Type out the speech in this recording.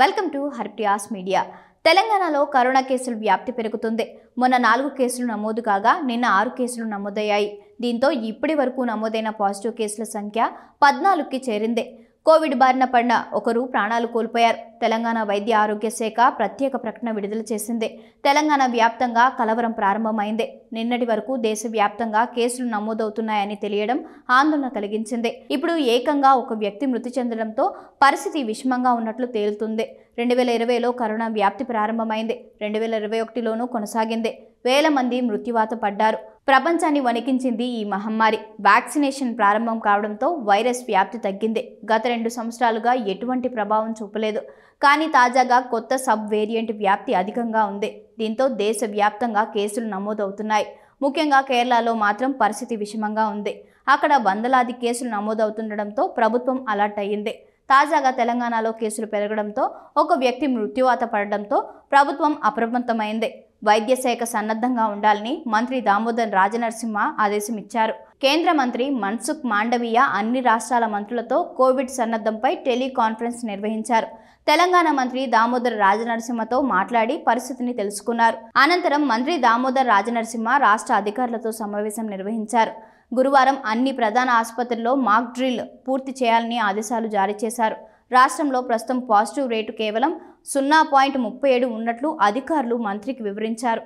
welcome to హర్ప్యాస్ media తెలంగాణలో corona కేసులు వ్యాప్తి పెరుగుతుంది మొన్న నాలుగు కేసులు నమోదు కాగా నిన్న ఆరు కేసులు నమోదయ్యాయి దీంతో ఇప్పటి వరకు నమోదైన పాజిటివ్ కేసుల సంఖ్య పద్నాలుగుకి చేరింది కోవిడ్ బారిన పడిన ఒకరు ప్రాణాలు కోల్పోయారు తెలంగాణ వైద్య ఆరోగ్య శాఖ ప్రత్యేక ప్రకటన విడుదల చేసింది తెలంగాణ వ్యాప్తంగా కలవరం ప్రారంభమైంది నిన్నటి వరకు దేశవ్యాప్తంగా కేసులు నమోదవుతున్నాయని తెలియడం ఆందోళన కలిగించింది ఇప్పుడు ఏకంగా ఒక వ్యక్తి మృతి చెందడంతో పరిస్థితి విషమంగా ఉన్నట్లు తేలుతుంది రెండు వేల ఇరవైలో కరోనా వ్యాప్తి ప్రారంభమైంది రెండు వేల ఇరవై ఒకటిలోనూ కొనసాగింది వేల మంది మృత్యువాత పడ్డారు ప్రపంచాన్ని వణికించింది ఈ మహమ్మారి వ్యాక్సినేషన్ ప్రారంభం కావడంతో వైరస్ వ్యాప్తి తగ్గింది గత రెండు సంవత్సరాలుగా ఎటువంటి ప్రభావం చూపలేదు కానీ తాజాగా కొత్త సబ్ వేరియంట్ వ్యాప్తి అధికంగా ఉంది దీంతో దేశవ్యాప్తంగా కేసులు నమోదవుతున్నాయి ముఖ్యంగా కేరళలో మాత్రం పరిస్థితి విషమంగా ఉంది అక్కడ వందలాది కేసులు నమోదవుతుండటంతో ప్రభుత్వం అలర్ట్ అయ్యింది తాజాగా తెలంగాణలో కేసులు పెరగడంతో ఒక వ్యక్తి మృత్యువాత పడడంతో ప్రభుత్వం అప్రమత్తమైంది వైద్య శాఖ సన్నద్ధంగా ఉండాలని మంత్రి దామోదర్ రాజనరసింహ ఆదేశమిచ్చారు కేంద్ర మంత్రి మన్సుఖ్ మాండవీయ అన్ని రాష్ట్రాల మంత్రులతో కోవిడ్ సన్నద్ధంపై టెలికాన్ఫరెన్స్ నిర్వహించారు తెలంగాణ మంత్రి దామోదర్ రాజనరసింహతో మాట్లాడి పరిస్థితిని తెలుసుకున్నారు అనంతరం మంత్రి దామోదర్ రాజనరసింహ రాష్ట్ర అధికారులతో సమావేశం నిర్వహించారు గురువారం అన్ని ప్రధాన ఆసుపత్రుల్లో మాక్ డ్రిల్ పూర్తి చేయాలని ఆదేశాలు జారీ చేశారు రాష్ట్రంలో ప్రస్తుతం పాజిటివ్ రేటు కేవలం సున్నా పాయింట్ ముప్పై ఏడు ఉన్నట్లు అధికారులు మంత్రికి వివరించారు